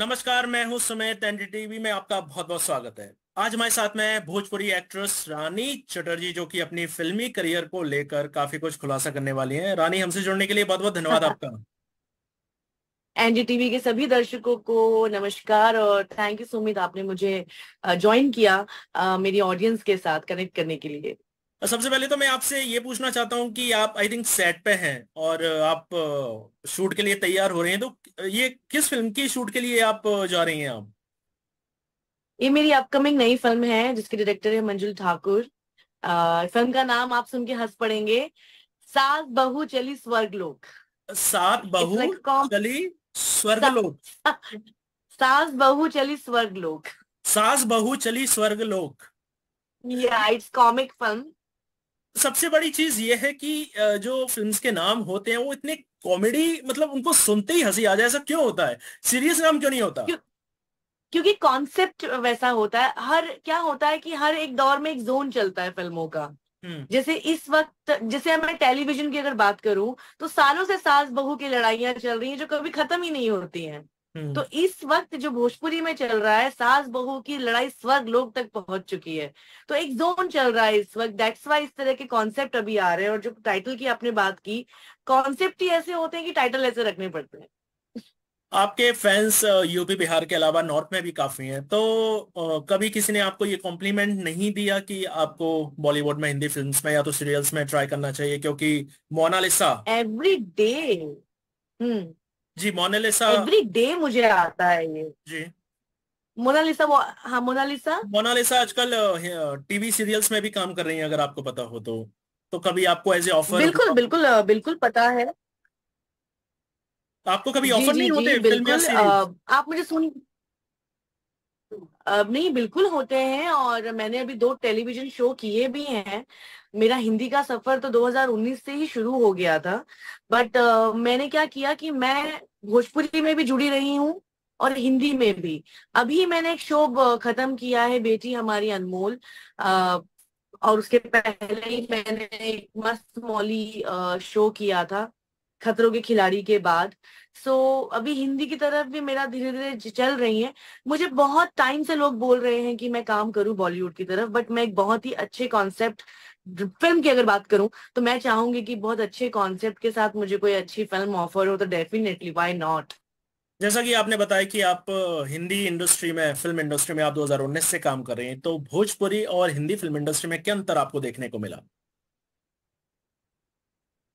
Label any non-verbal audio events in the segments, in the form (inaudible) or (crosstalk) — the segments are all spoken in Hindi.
नमस्कार मैं हूं सुमित एनडीटीवी में आपका बहुत बहुत स्वागत है आज हमारे साथ में भोजपुरी एक्ट्रेस रानी चटर्जी जो कि अपनी फिल्मी करियर को लेकर काफी कुछ खुलासा करने वाली हैं रानी हमसे जुड़ने के लिए बहुत बहुत धन्यवाद आपका एनडीटीवी (laughs) के सभी दर्शकों को नमस्कार और थैंक यू सुमित आपने मुझे ज्वाइन किया मेरी ऑडियंस के साथ कनेक्ट करने के लिए सबसे पहले तो मैं आपसे ये पूछना चाहता हूँ कि आप आई थिंक सेट पे हैं और आप शूट के लिए तैयार हो रहे हैं तो ये किस फिल्म की शूट के लिए आप जा रही हैं आप ये मेरी अपकमिंग नई फिल्म है जिसके डायरेक्टर है मंजुल ठाकुर फिल्म का नाम आप सुन के हंस पड़ेंगे सास बहु चली स्वर्ग लोक सात बहु चली स्वर्ग लोक सास बहु चली स्वर्ग लोक सास बहु चली स्वर्ग लोक yeah it's comic film सबसे बड़ी चीज ये है कि जो फिल्म के नाम होते हैं वो इतने कॉमेडी मतलब उनको सुनते ही हंसी आ जाए ऐसा क्यों होता है सीरियस नाम क्यों नहीं होता क्योंकि कॉन्सेप्ट वैसा होता है हर क्या होता है कि हर एक दौर में एक जोन चलता है फिल्मों का हम्म। जैसे इस वक्त जैसे मैं टेलीविजन की अगर बात करूं तो सालों से सास बहू की लड़ाइयां चल रही हैं जो कभी खत्म ही नहीं होती हैं हम्म। तो इस वक्त जो भोजपुरी में चल रहा है सास बहू की लड़ाई स्वर्ग लोग तक पहुंच चुकी है तो एक जोन चल रहा है इस वक्त दैट्स वाई इस तरह के कॉन्सेप्ट अभी आ रहे हैं और जो टाइटल की आपने बात की कॉन्सेप्ट ही ऐसे होते हैं कि टाइटल ऐसे रखने पड़ते हैं आपके फैंस यूपी बिहार के अलावा नॉर्थ में भी काफी हैं तो कभी किसी ने आपको ये कॉम्प्लीमेंट नहीं दिया कि आपको बॉलीवुड में हिंदी फिल्म्स में या तो सीरियल्स में ट्राई करना चाहिए क्योंकि मोनालिसा एवरी डे जी मोनालिसा एवरी डे मुझे आता है ये जी मोनालिसा वो हाँ मोनालिसा मोनालिसा आजकल टीवी सीरियल्स में भी काम कर रही है अगर आपको पता हो तो तो कभी आपको एज ए ऑफर बिल्कुल बिल्कुल बिल्कुल पता है आपको कभी ऑफर नहीं जी, होते बिल्कुल आ, आप मुझे सुन नहीं बिल्कुल होते हैं और मैंने अभी दो टेलीविजन शो किए भी हैं मेरा हिंदी का सफर तो 2019 से ही शुरू हो गया था बट uh, मैंने क्या किया कि मैं भोजपुरी में भी जुड़ी रही हूँ और हिंदी में भी अभी मैंने एक शो खत्म किया है बेटी हमारी अनमोल uh, और उसके पहले ही मैंने एक मस्त मौली शो किया था खतरों के खिलाड़ी के बाद सो so, अभी हिंदी की तरफ भी मेरा धीरे धीरे चल रही है मुझे बहुत टाइम से लोग बोल रहे हैं कि मैं काम करूं बॉलीवुड की तरफ बट मैं एक बहुत ही अच्छे कॉन्सेप्ट फिल्म की अगर बात करूं तो मैं चाहूंगी कि बहुत अच्छे कॉन्सेप्ट के साथ मुझे कोई अच्छी फिल्म ऑफर हो तो डेफिनेटली व्हाई नॉट जैसा कि आपने बताया कि आप हिंदी इंडस्ट्री में फिल्म इंडस्ट्री में आप 2019 से काम कर रहे हैं तो भोजपुरी और हिंदी फिल्म इंडस्ट्री में क्या अंतर आपको देखने को मिला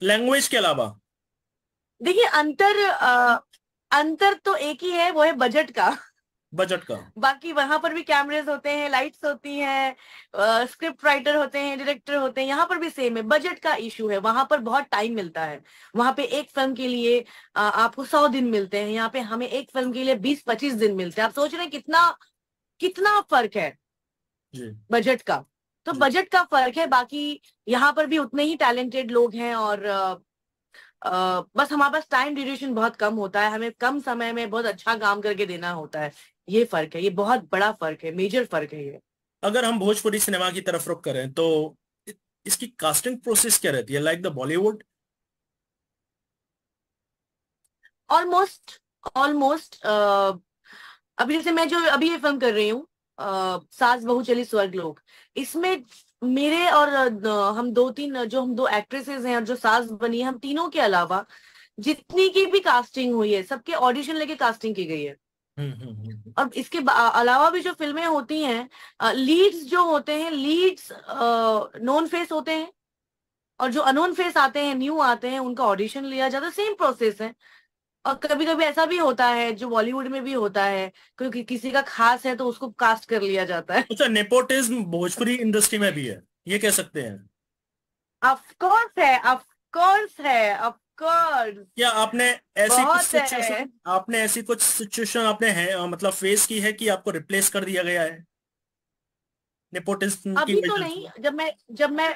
लैंग्वेज के अलावा देखिए अंतर आ, अंतर तो एक ही है वो है बजट का बजट का बाकी वहाँ पर भी कैमरेज होते हैं लाइट्स होती हैं स्क्रिप्ट राइटर होते हैं डायरेक्टर होते हैं यहाँ पर भी सेम है बजट का इशू है वहां पर बहुत टाइम मिलता है वहां पे एक फिल्म के लिए आ, आपको सौ दिन मिलते हैं यहाँ पे हमें एक फिल्म के लिए बीस पच्चीस दिन मिलते हैं आप सोच रहे हैं कितना कितना फर्क है बजट का तो बजट का फर्क है बाकी यहाँ पर भी उतने ही टैलेंटेड लोग हैं और आ, बस हमारे पास टाइम ड्यूरेशन बहुत कम होता है हमें कम समय में बहुत अच्छा काम करके देना होता है ये फर्क है ये बहुत बड़ा फर्क है मेजर फर्क है ये अगर हम भोजपुरी सिनेमा की तरफ रुख करें तो इसकी कास्टिंग प्रोसेस क्या रहती है like the Bollywood almost almost अभी जैसे मैं जो अभी ये फिल्म कर रही हूँ सास बहु चली स्वर्ग लोग इसमें मेरे और हम दो तीन जो हम दो एक्ट्रेसेस हैं और जो सास बनी है हम तीनों के अलावा जितनी की भी कास्टिंग हुई है सबके ऑडिशन लेके कास्टिंग की गई है हम्म, हम्म, हम्म, अब इसके अलावा भी जो फिल्में होती हैं लीड्स जो होते हैं लीड्स नॉन फेस होते हैं और जो अनोन फेस आते हैं न्यू आते हैं उनका ऑडिशन लिया जाता है सेम प्रोसेस है और कभी कभी ऐसा भी होता है जो बॉलीवुड में भी होता है क्योंकि किसी का खास है तो उसको कास्ट कर लिया जाता है अच्छा नेपोटिज्म भोजपुरी इंडस्ट्री में भी है ये कह सकते हैं ऑफ कोर्स है ऑफ कोर्स है ऑफ कोर्स क्या आपने ऐसी कुछ आपने ऐसी कुछ सिचुएशन आपने है मतलब फेस की है कि आपको रिप्लेस कर दिया गया है नेपोटिज्म अभी तो नहीं जब मैं जब मैं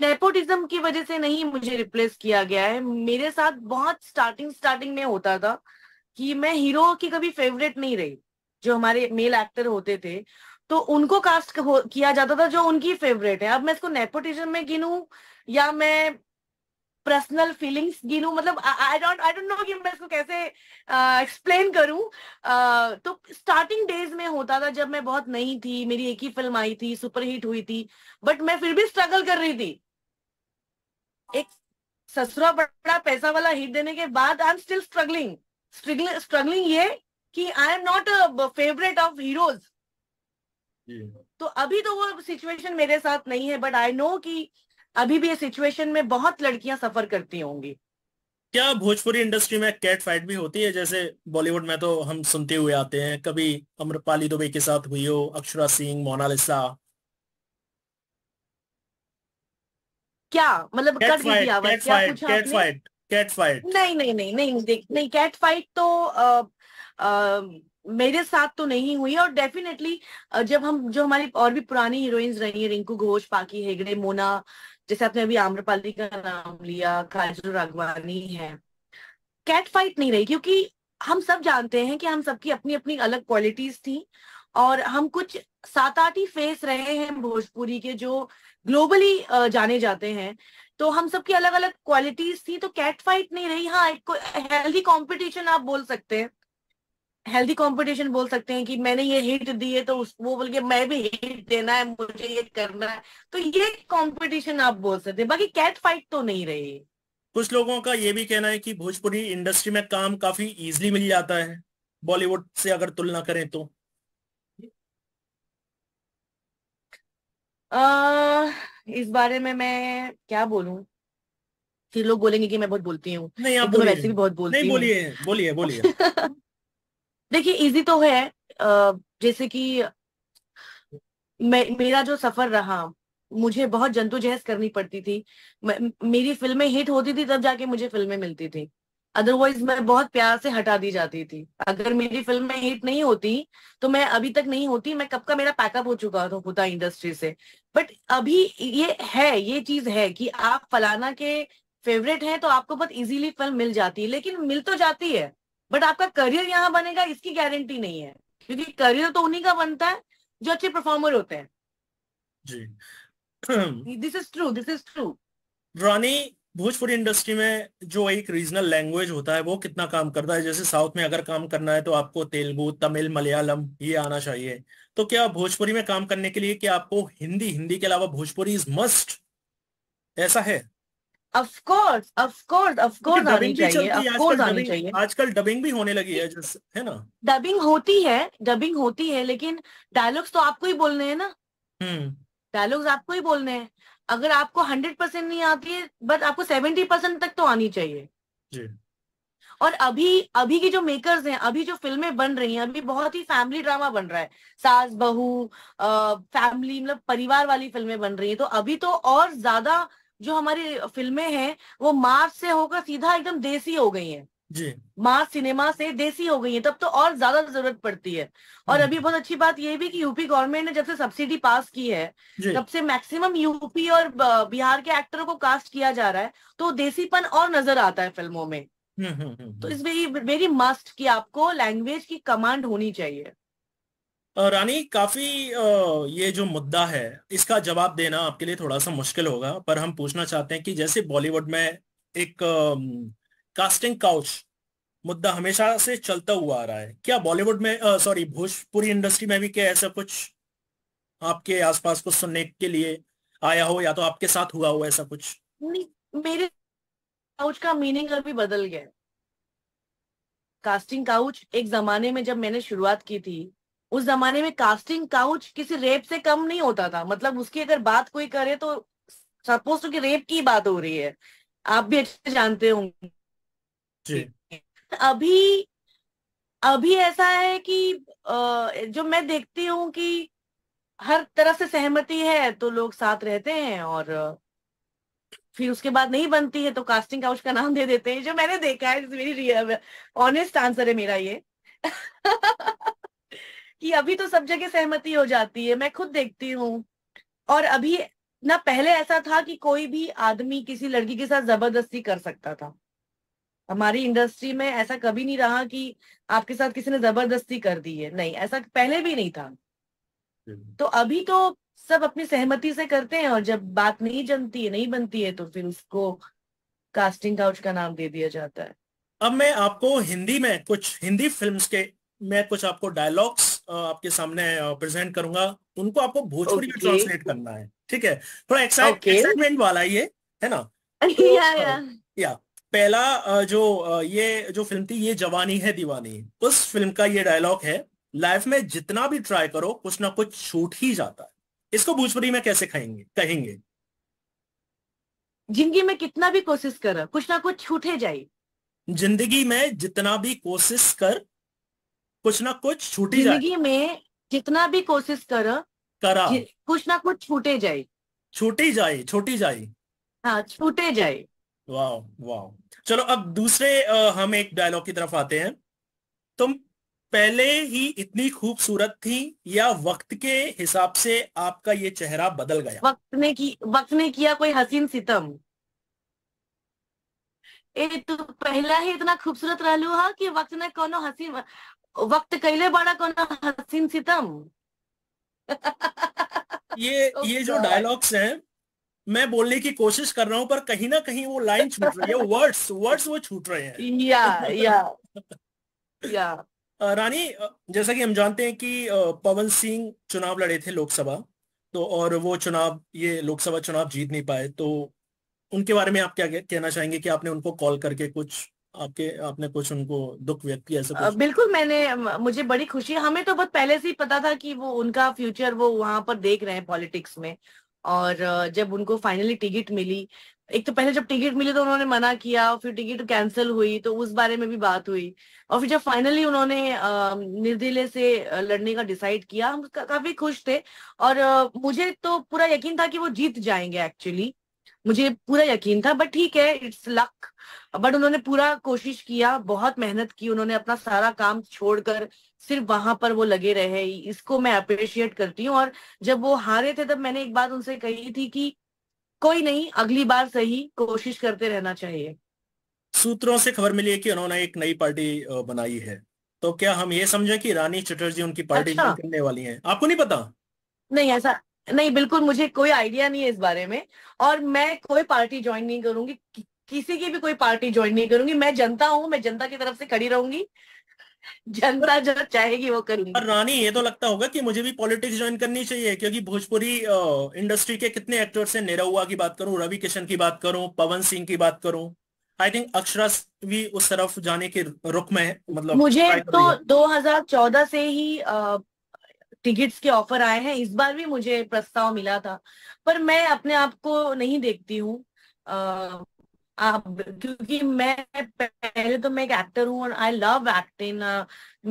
नेपोटिज्म की वजह से नहीं मुझे रिप्लेस किया गया है मेरे साथ बहुत स्टार्टिंग स्टार्टिंग में होता था कि मैं हीरो की कभी फेवरेट नहीं रही जो हमारे मेल एक्टर होते थे तो उनको कास्ट किया जाता था जो उनकी फेवरेट है अब मैं इसको नेपोटिज्म में गिनू या मैं पर्सनल फीलिंग्स गिनू मतलब I don't I don't know कि मैं इसको कैसे एक्सप्लेन करूं uh, तो स्टार्टिंग डेज में होता था जब मैं बहुत नई थी मेरी एक ही फिल्म आई थी सुपरहिट हुई थी बट मैं फिर भी स्ट्रगल कर रही थी एक ससुरा बड़ा पैसा वाला हिट देने के बाद I am still struggling struggling ये कि I am not a favourite of heroes तो अभी तो वो सिचुएशन मेरे साथ नहीं है बट आई नो कि अभी भी ये सिचुएशन में बहुत लड़कियां सफर करती होंगी क्या भोजपुरी इंडस्ट्री में कैट फाइट भी होती है जैसे बॉलीवुड में तो हम सुनते हुए आते हैं कभी अमरपाली दुबे तो के साथ हुई हो अक्षरा सिंह मोनालिसा क्या मतलब कट गई थी आवाज क्या कुछ कैट फाइट कैट फाइट नहीं नहीं नहीं नहीं देख नहीं कैट फाइट तो आ, आ, मेरे साथ तो नहीं हुई और डेफिनेटली जब हम जो हमारी और भी पुरानी हीरोइंस रही है रिंकू घोष पाकी हेगड़े मोना जैसे आपने अभी आम्रपाली का नाम लिया काजल रागवानी है कैट फाइट नहीं रही क्योंकि हम सब जानते हैं कि हम सबकी अपनी अपनी अलग क्वालिटीज थी और हम कुछ सात आठ ही फेस रहे हैं भोजपुरी के जो ग्लोबली जाने जाते हैं तो हम सबकी अलग अलग क्वालिटीज थी तो कैट फाइट नहीं रही हाँ एक हेल्दी कंपटीशन आप बोल सकते हैं हेल्दी कंपटीशन बोल सकते हैं कि मैंने ये हिट दी है तो उस वो बोल के मैं भी हिट देना है मुझे ये करना है तो ये कंपटीशन आप बोल सकते हैं बाकी कैट फाइट तो नहीं रही कुछ लोगों का ये भी कहना है कि भोजपुरी इंडस्ट्री में काम काफी इजिली मिल जाता है बॉलीवुड से अगर तुलना करें तो आ, इस बारे में मैं क्या बोलूं कि लोग बोलेंगे कि मैं बहुत बोलती हूँ नहीं आप तो वैसे भी बहुत बोलती नहीं बोलिए बोलिए बोलिए (laughs) देखिए इजी तो है जैसे कि मेरा जो सफर रहा मुझे बहुत जंतुजहस करनी पड़ती थी मेरी फिल्में हिट होती थी तब जाके मुझे फिल्में मिलती थी अदरवाइज मैं बहुत प्यार से हटा दी जाती थी अगर मेरी फिल्म में हिट नहीं होती तो मैं अभी तक नहीं होती मैं कब का मेरा पैकअप हो चुका होता इंडस्ट्री से बट अभी ये है ये चीज है कि आप फलाना के फेवरेट हैं तो आपको बहुत इजीली फिल्म मिल जाती है लेकिन मिल तो जाती है बट आपका करियर यहाँ बनेगा इसकी गारंटी नहीं है क्योंकि करियर तो उन्हीं का बनता है जो अच्छे परफॉर्मर होते हैं जी this is true this is true Rani Bhojpuri industry में जो एक रीजनल लैंग्वेज होता है वो कितना काम करता है जैसे साउथ में अगर काम करना है तो आपको तेलुगु तमिल मलयालम ये आना चाहिए तो क्या भोजपुरी में काम करने के लिए क्या आपको हिंदी हिंदी के अलावा भोजपुरी इज मस्ट ऐसा है ऑफ कोर्स ऑफ आनी चाहिए ऑफ आनी चाहिए आजकल डबिंग भी होने लगी है जिस है ना डबिंग होती है डबिंग होती है लेकिन डायलॉग्स तो आपको ही बोलने हैं ना डायलॉग्स हम्म। आपको ही बोलने हैं अगर आपको हंड्रेड परसेंट नहीं आती है बट आपको सेवेंटी परसेंट तक तो आनी चाहिए जी और अभी अभी के जो मेकर्स हैं अभी जो फिल्में बन रही हैं अभी बहुत ही फैमिली ड्रामा बन रहा है सास बहू फैमिली मतलब परिवार वाली फिल्में बन रही हैं तो अभी तो और ज्यादा जो हमारी फिल्में हैं वो मार्च से होकर सीधा एकदम देसी हो गई हैं जी माँ सिनेमा से देसी हो गई है तब तो और ज्यादा जरूरत पड़ती है और हम्म। अभी बहुत अच्छी बात ये भी कि यूपी गवर्नमेंट ने जब से सब्सिडी पास की है तब से मैक्सिमम यूपी और बिहार के एक्टरों को कास्ट किया जा रहा है तो देसीपन और नजर आता है फिल्मों में हम्म, हम्म, तो इसमें वेरी मस्ट कि आपको लैंग्वेज की कमांड होनी चाहिए रानी काफी ये जो मुद्दा है इसका जवाब देना आपके लिए थोड़ा सा मुश्किल होगा पर हम पूछना चाहते हैं कि जैसे बॉलीवुड में एक कास्टिंग काउच मुद्दा हमेशा से चलता हुआ आ रहा है क्या बॉलीवुड में सॉरी भोजपुरी इंडस्ट्री में भी क्या ऐसा कुछ आपके आसपास कुछ सुनने के लिए आया हो या तो आपके साथ हुआ हो ऐसा कुछ मेरे काउच का मीनिंग अभी बदल गया कास्टिंग काउच एक जमाने में जब मैंने शुरुआत की थी उस जमाने में कास्टिंग काउच किसी रेप से कम नहीं होता था मतलब उसकी अगर बात कोई करे तो सपोज तो कि रेप की बात हो रही है आप भी अच्छे जानते होंगे अभी अभी ऐसा है कि जो मैं देखती हूँ कि हर तरफ से सहमति है तो लोग साथ रहते हैं और फिर उसके बाद नहीं बनती है तो कास्टिंग काउच का नाम दे देते हैं जो मैंने देखा है मेरी ऑनेस्ट आंसर है मेरा ये (laughs) कि अभी तो सब जगह सहमति हो जाती है मैं खुद देखती हूँ और अभी ना पहले ऐसा था कि कोई भी आदमी किसी लड़की के साथ जबरदस्ती कर सकता था हमारी इंडस्ट्री में ऐसा कभी नहीं रहा कि आपके साथ किसी ने जबरदस्ती कर दी है नहीं ऐसा पहले भी नहीं था हम्म। तो अभी तो सब अपनी सहमति से करते हैं और जब बात नहीं जमती है नहीं बनती है तो फिर उसको कास्टिंग काउच का नाम दे दिया जाता है अब मैं आपको हिंदी में कुछ हिंदी फिल्म्स के मैं कुछ आपको डायलॉग्स आपके सामने प्रेजेंट करूंगा उनको आपको भोजपुरी में ट्रांसलेट करना है ठीक है थोड़ा एक्साइटमेंट वाला ये है ना (laughs) तो, या पहला जो ये जो फिल्म थी ये जवानी है दीवानी उस फिल्म का ये डायलॉग है लाइफ में जितना भी ट्राई करो कुछ ना कुछ छूट ही जाता है इसको भोजपुरी में कैसे खाएंगे कहेंगे जिंदगी में कितना भी कोशिश कर कुछ ना कुछ छूटे जाए जिंदगी में जितना भी कोशिश कर कुछ ना कुछ छूटी जिंदगी में जितना भी कोशिश कर करा कुछ ना कुछ छूटे जाए छूटी जाए छूटी जाए हाँ छूटे जाए वाह वाह चलो अब दूसरे आ, हम एक डायलॉग की तरफ आते हैं तुम पहले ही इतनी खूबसूरत थी या वक्त के हिसाब से आपका ये चेहरा बदल गया वक्त ने की वक्त ने किया कोई हसीन सितम ए तू पहला ही इतना खूबसूरत रह लू हा कि वक्त ने कोनो हसीन वक्त कहले बड़ा कोना हसीन सितम ये ये जो डायलॉग्स oh हैं मैं बोलने की कोशिश कर रहा हूँ पर कहीं ना कहीं वो लाइन छूट रही है वर्ड्स वर्ड्स वो छूट रहे हैं या या या रानी जैसा कि हम जानते हैं कि पवन सिंह चुनाव लड़े थे लोकसभा तो और वो चुनाव ये लोकसभा चुनाव जीत नहीं पाए तो उनके बारे में आप क्या कहना चाहेंगे कि आपने उनको कॉल करके कुछ आपके आपने कुछ उनको दुख व्यक्त किया ऐसा बिल्कुल मैंने मुझे बड़ी खुशी हमें तो बहुत पहले से ही पता था कि वो उनका फ्यूचर वो वहां पर देख रहे हैं पॉलिटिक्स में और जब उनको फाइनली टिकट मिली एक तो पहले जब टिकट मिली तो उन्होंने मना किया और फिर टिकट कैंसिल हुई तो उस बारे में भी बात हुई और फिर जब फाइनली उन्होंने निर्दलीय से लड़ने का डिसाइड किया हम काफी खुश थे और मुझे तो पूरा यकीन था कि वो जीत जाएंगे एक्चुअली मुझे पूरा यकीन था बट ठीक है इट्स लक बट उन्होंने पूरा कोशिश किया बहुत मेहनत की उन्होंने अपना सारा काम छोड़कर सिर्फ वहां पर वो लगे रहे इसको मैं अप्रिशिएट करती हूँ और जब वो हारे थे तब मैंने एक बात उनसे कही थी कि कोई नहीं अगली बार सही कोशिश करते रहना चाहिए सूत्रों से खबर मिली है कि उन्होंने एक नई पार्टी बनाई है तो क्या हम ये समझे कि रानी चटर्जी उनकी पार्टी अच्छा? करने वाली है आपको नहीं पता नहीं ऐसा नहीं बिल्कुल मुझे कोई आइडिया नहीं है इस बारे में और मैं कोई पार्टी ज्वाइन नहीं करूंगी कि, किसी की भी कोई पार्टी ज्वाइन नहीं करूंगी मैं जनता हूँ मैं जनता की तरफ से खड़ी रहूंगी जनता जो चाहेगी वो करूंगी रानी ये तो लगता होगा कि मुझे भी पॉलिटिक्स ज्वाइन करनी चाहिए क्योंकि भोजपुरी इंडस्ट्री के कितने एक्टर्स हैं निरहुआ की बात करूं रवि किशन की बात करूं पवन सिंह की बात करूं आई थिंक अक्षरा भी उस तरफ जाने के रुख में है मतलब मुझे तो 2014 से ही टिकट्स के ऑफर आए हैं इस बार भी मुझे प्रस्ताव मिला था पर मैं अपने आप को नहीं देखती हूँ आप क्योंकि मैं पहले तो मैं एक एक्टर हूँ आई लव एक्टिंग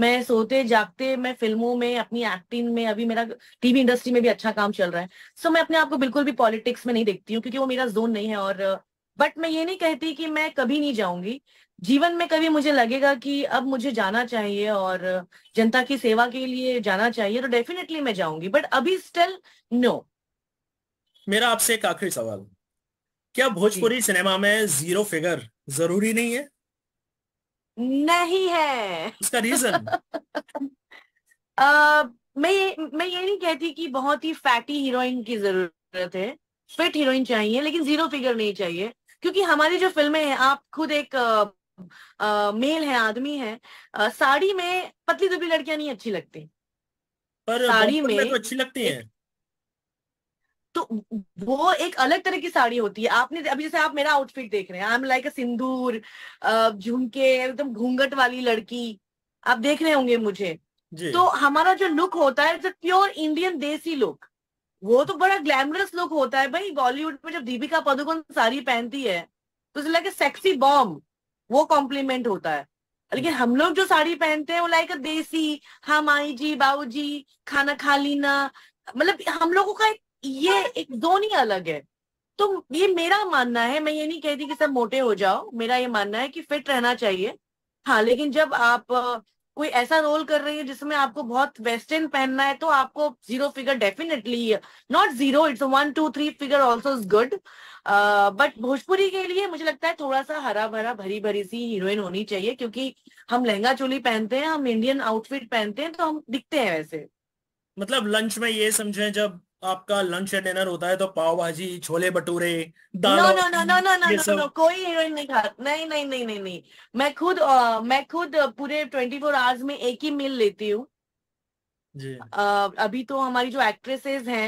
मैं सोते जागते मैं फिल्मों में अपनी एक्टिंग में अभी मेरा टीवी इंडस्ट्री में भी अच्छा काम चल रहा है सो मैं अपने आप को बिल्कुल भी पॉलिटिक्स में नहीं देखती हूँ क्योंकि वो मेरा जोन नहीं है और बट मैं ये नहीं कहती कि मैं कभी नहीं जाऊंगी जीवन में कभी मुझे लगेगा कि अब मुझे जाना चाहिए और जनता की सेवा के लिए जाना चाहिए तो डेफिनेटली मैं जाऊंगी बट अभी स्टिल नो मेरा आपसे एक आखिरी सवाल क्या भोजपुरी सिनेमा में जीरो फिगर जरूरी नहीं है नहीं है इसका रीजन uh, मैं मैं ये नहीं कहती कि बहुत ही फैटी हीरोइन की जरूरत है फिट हीरोइन चाहिए लेकिन जीरो फिगर नहीं चाहिए क्योंकि हमारी जो फिल्में हैं आप खुद एक मेल है आदमी है आ, साड़ी में पतली दुबली लड़कियां नहीं अच्छी लगती पर साड़ी में तो अच्छी लगती है तो वो एक अलग तरह की साड़ी होती है आपने अभी जैसे आप मेरा आउटफिट देख रहे हैं आई एम लाइक अ सिंदूर झुमके एकदम घूंघट वाली लड़की आप देख रहे होंगे मुझे तो हमारा जो लुक होता है प्योर इंडियन देसी लुक वो तो बड़ा ग्लैमरस लुक होता है भाई बॉलीवुड में जब दीपिका पादुकोण साड़ी पहनती है तो लगे लाइक ए सेक्सी बॉम्ब वो कॉम्प्लीमेंट होता है लेकिन हम्म। हम लोग जो साड़ी पहनते हैं वो लाइक देसी हाँ माई जी बाबू जी खाना खा लेना मतलब हम लोगों का एक ये एक दोन ही अलग है तो ये मेरा मानना है मैं ये नहीं कहती कि सब मोटे हो जाओ मेरा ये मानना है कि फिट रहना चाहिए हाँ लेकिन जब आप कोई ऐसा रोल कर रही है जिसमें आपको बहुत वेस्टर्न पहनना है तो आपको zero figure definitely not zero it's one two three figure also is good but Bhojpuri के लिए मुझे लगता है थोड़ा सा हरा भरा भरी भरी सी हीरोइन होनी चाहिए क्योंकि हम लहंगा चोली पहनते हैं हम इंडियन आउटफिट पहनते हैं तो हम दिखते हैं वैसे मतलब लंच में ये समझे जब आपका लंच या डिनर होता है तो पाव भाजी छोले भटूरे दाल no no no no no no no कोई हीरोइन नहीं खा नहीं नहीं नहीं नहीं नहीं मैं खुद आ, मैं खुद पूरे ट्वेंटी फोर आवर्स में एक ही मील लेती हूँ अभी तो हमारी जो एक्ट्रेसेस हैं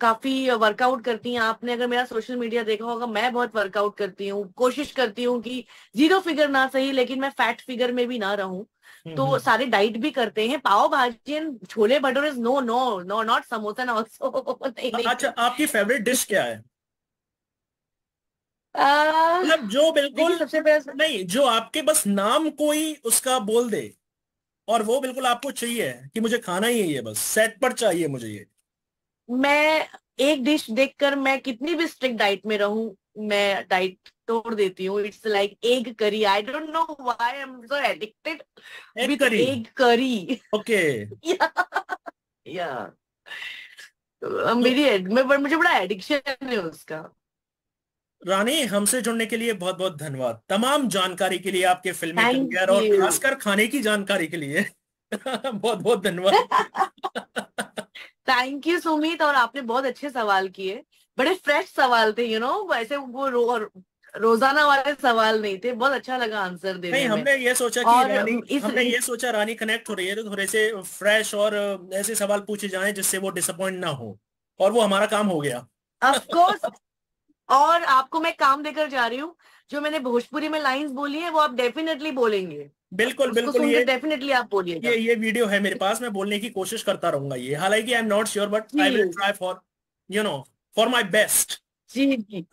काफी वर्कआउट करती हैं आपने अगर मेरा सोशल मीडिया देखा होगा मैं बहुत वर्कआउट करती हूँ कोशिश करती हूँ कि जीरो फिगर ना सही लेकिन मैं फैट फिगर में भी ना रहूं हम्म, तो हम्म, हम्म। सारे डाइट भी करते हैं pav bhaji chole bhature no no no not samosa नहीं अच्छा आपकी फेवरेट डिश क्या है मतलब जो बिल्कुल सबसे पहले नहीं जो आपके बस नाम कोई उसका बोल दे और वो बिल्कुल आपको चाहिए कि मुझे खाना ही है ये बस सेट पर चाहिए मुझे ये मैं एक डिश देखकर मैं कितनी भी स्ट्रिक्ट डाइट में रहूं मैं डाइट तोड़ देती हूँ it's like egg curry I don't know why I am so addicted egg curry okay या (laughs) तो, तो मेरी में पर मुझे बड़ा एडिक्शन है उसका रानी हमसे जुड़ने के लिए बहुत बहुत धन्यवाद तमाम जानकारी के लिए आपके फिल्म और खासकर खाने की जानकारी के लिए (laughs) बहुत बहुत धन्यवाद थैंक यू सुमित और आपने बहुत अच्छे सवाल किए बड़े फ्रेश सवाल थे यू you नो know? वैसे वो रोजाना वाले सवाल नहीं थे बहुत अच्छा लगा आंसर देने नहीं, में हमने ये सोचा कि रानी इस, हमने ये सोचा रानी कनेक्ट हो रही है तो थोड़े से फ्रेश और ऐसे सवाल पूछे जाए जिससे वो डिसअपॉइंट ना हो और वो हमारा काम हो गया अफकोर्स और आपको मैं काम देकर जा रही हूँ जो मैंने भोजपुरी में लाइंस बोली है वो आप डेफिनेटली बोलेंगे बिल्कुल बिल्कुल ये डेफिनेटली आप बोलिए ये ये वीडियो है मेरे पास मैं बोलने की कोशिश करता रहूंगा ये हालांकि I am not sure but I will try for you know for my best जी जी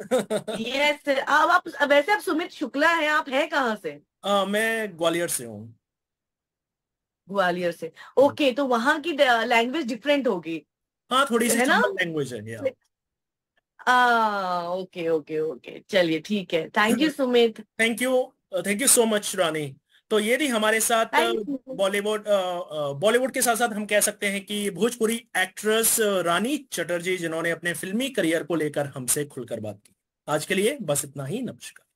यस (laughs) अब आप वैसे आप सुमित शुक्ला हैं आप हैं कहाँ से आ, मैं ग्वालियर से हूँ ग्वालियर से हाँ। ओके तो वहाँ की लैंग्वेज डिफरेंट होगी हाँ थोड़ी सी है ना लैंग्वेज है ओके ओके ओके चलिए ठीक है thank you (laughs) Sumit thank you thank you so much Rani तो ये थी हमारे साथ बॉलीवुड बॉलीवुड के साथ साथ हम कह सकते हैं कि भोजपुरी एक्ट्रेस रानी चटर्जी जिन्होंने अपने फिल्मी करियर को लेकर हमसे खुलकर बात की आज के लिए बस इतना ही नमस्कार